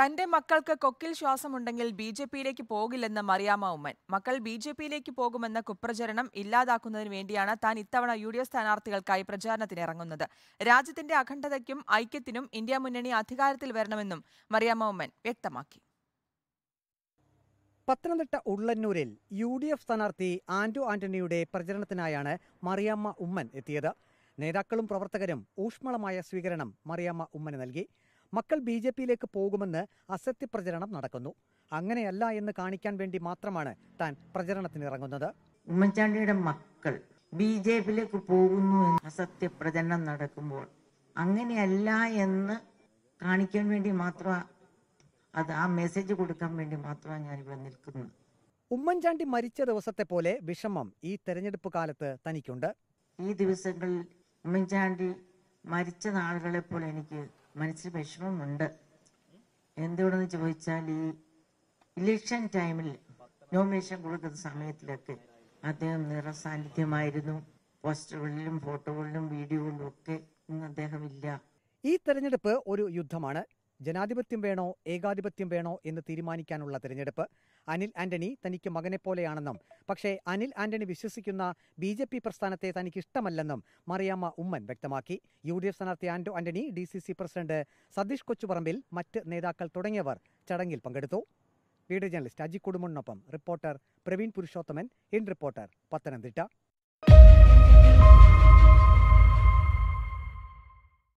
തന്റെ മക്കൾക്ക് കൊക്കിൽ ശ്വാസമുണ്ടെങ്കിൽ B J പിയിലേക്ക് പോകില്ലെന്ന് മറിയാമ ഉമ്മൻ മക്കൾ ബി ജെ പിയിലേക്ക് പോകുമെന്ന കുപ്രചരണം ഇല്ലാതാക്കുന്നതിന് വേണ്ടിയാണ് താൻ ഇത്തവണ യു ഡി എഫ് സ്ഥാനാർത്ഥികൾക്കായി പ്രചാരണത്തിന് ഇറങ്ങുന്നത് രാജ്യത്തിന്റെ അഖണ്ഡതയ്ക്കും ഐക്യത്തിനും ഇന്ത്യ മുന്നണി അധികാരത്തിൽ വരണമെന്നും മറിയാമ ഉമ്മൻ വ്യക്തമാക്കി പത്തനംതിട്ട ഉള്ളന്നൂരിൽ യു ഡി എഫ് സ്ഥാനാർത്ഥി ആന്റോ ആന്റണിയുടെ പ്രചരണത്തിനായാണ് മറിയാമ്മ ഉമ്മൻ എത്തിയത് നേതാക്കളും പ്രവർത്തകരും ഊഷ്മളമായ സ്വീകരണം മറിയാമ്മ ഉമ്മന് നൽകി മക്കൾ ബി ജെ പിയിലേക്ക് പോകുമെന്ന് അസത്യപ്രചരണം നടക്കുന്നു അങ്ങനെയല്ല എന്ന് കാണിക്കാൻ വേണ്ടി മാത്രമാണ് താൻ പ്രചരണത്തിനിറങ്ങുന്നത് ഉമ്മൻചാണ്ടിയുടെ മക്കൾ ബി ജെ പിയിലേക്ക് പോകുന്നു എന്ന് അസത്യപ്രചരണം നടക്കുമ്പോൾ അങ്ങനെയല്ല എന്ന് കാണിക്കാൻ വേണ്ടി മാത്ര അത് ആ മെസ്സേജ് കൊടുക്കാൻ വേണ്ടി മാത്രമാണ് ഞാനിവിടെ നിൽക്കുന്നത് ഉമ്മൻചാണ്ടി മരിച്ച ദിവസത്തെ പോലെ വിഷമം ഈ തെരഞ്ഞെടുപ്പ് കാലത്ത് തനിക്കുണ്ട് ഈ ദിവസങ്ങളിൽ ഉമ്മൻചാണ്ടി മരിച്ച നാളുകളെ പോലെ എനിക്ക് മനസ്സിൽ വിഷമമുണ്ട് എന്തുകൊണ്ടെന്ന് ചോദിച്ചാൽ ഈ ഇലക്ഷൻ ടൈമിൽ നോമിനേഷൻ കൊടുക്കുന്ന സമയത്തിലൊക്കെ അദ്ദേഹം നിറസാന്നിധ്യമായിരുന്നു പോസ്റ്ററുകളിലും ഫോട്ടോകളിലും വീഡിയോകളിലും ഒക്കെ ഇന്ന് അദ്ദേഹം ഇല്ല ഈ തെരഞ്ഞെടുപ്പ് ഒരു യുദ്ധമാണ് ജനാധിപത്യം വേണോ ഏകാധിപത്യം വേണോ എന്ന് തീരുമാനിക്കാനുള്ള തിരഞ്ഞെടുപ്പ് അനിൽ ആന്റണി തനിക്ക് മകനെ പോലെയാണെന്നും പക്ഷേ അനിൽ ആന്റണി വിശ്വസിക്കുന്ന ബി ജെ പി പ്രസ്ഥാനത്തെ തനിക്ക് ഇഷ്ടമല്ലെന്നും മറിയാമ്മ ഉമ്മൻ വ്യക്തമാക്കി യു ഡി എഫ് സ്ഥാനാർത്ഥി Anto Antony D C C president Satheesh Kochuparambil മറ്റ് നേതാക്കൾ തുടങ്ങിയവർ ചടങ്ങിൽ പങ്കെടുത്തു വീഡിയോ ജേർണലിസ്റ്റ് അജി കുടുംബനൊപ്പം reporter Praveen Purushothaman in reporter Pathanamthitta